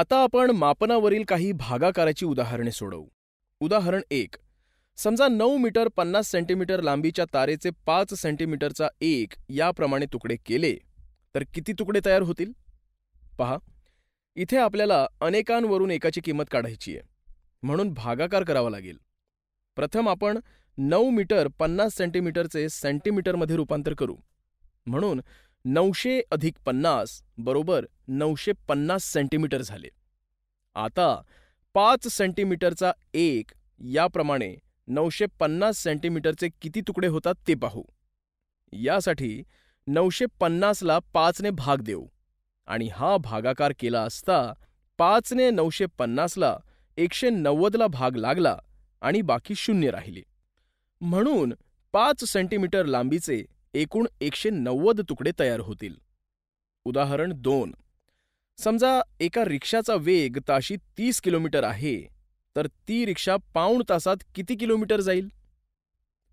आता आपण मापनावरील काही भागाकाराची उदाहरणे सोडवू उदाहरण एक समजा नऊ मीटर पन्नास सेंटीमीटर लांबीच्या तारेचे पाच सेंटीमीटरचा एक याप्रमाणे तुकडे केले तर किती तुकडे तयार होतील पहा इथे आपल्याला अनेकांवरून एकाची किंमत काढायची आहे म्हणून भागाकार करावा लागेल प्रथम आपण नऊ मीटर पन्नास सेंटीमीटरचे सेंटीमीटरमध्ये रूपांतर करू म्हणून नऊशे अधिक पन्नास बरोबर नऊशे पन्नास सेंटीमीटर झाले आता पाच सेंटीमीटरचा एक याप्रमाणे नऊशे पन्नास सेंटीमीटरचे किती तुकडे होतात ते पाहू यासाठी नऊशे पन्नासला पाचने भाग देऊ आणि हा भागाकार केला असता पाचने नऊशे पन्नासला एकशे नव्वदला भाग लागला आणि बाकी शून्य राहिले म्हणून पाच सेंटीमीटर लांबीचे एकूण एकशे नव्वद तुकडे तयार होतील उदाहरण दोन समजा एका रिक्षाचा वेग ताशी तीस किलोमीटर आहे तर ती रिक्षा पाऊण तासात किती किलोमीटर जाईल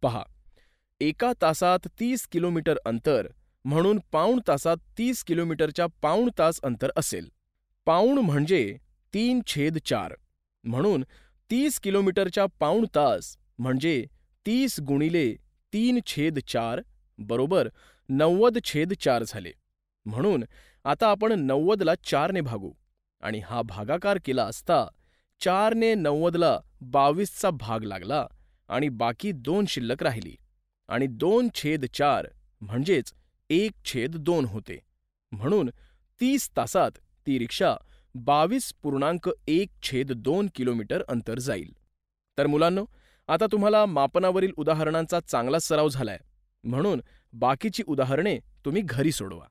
पहा एका तासात तीस किलोमीटर अंतर म्हणून पाऊण तासात तीस किलोमीटरच्या पाऊण तास अंतर असेल पाऊण म्हणजे तीन छेद चार म्हणून तीस किलोमीटरच्या पाऊण तास म्हणजे तीस गुणिले तीन छेद चार बरोबर नव्वद छेद चार झाले म्हणून आता आपण नव्वदला चारने भागू आणि हा भागाकार केला असता चारने नव्वदला बावीसचा भाग लागला आणि बाकी दोन शिल्लक राहिली आणि दोन छेद चार म्हणजेच एक छेद दोन होते म्हणून तीस तासात ती रिक्षा बावीस पूर्णांक एक छेद दोन किलोमीटर अंतर जाईल तर मुलांनो आता तुम्हाला मापनावरील उदाहरणांचा चांगला सराव झालाय म्हणून बाकीची उदाहरणे तुम्ही घरी सोडवा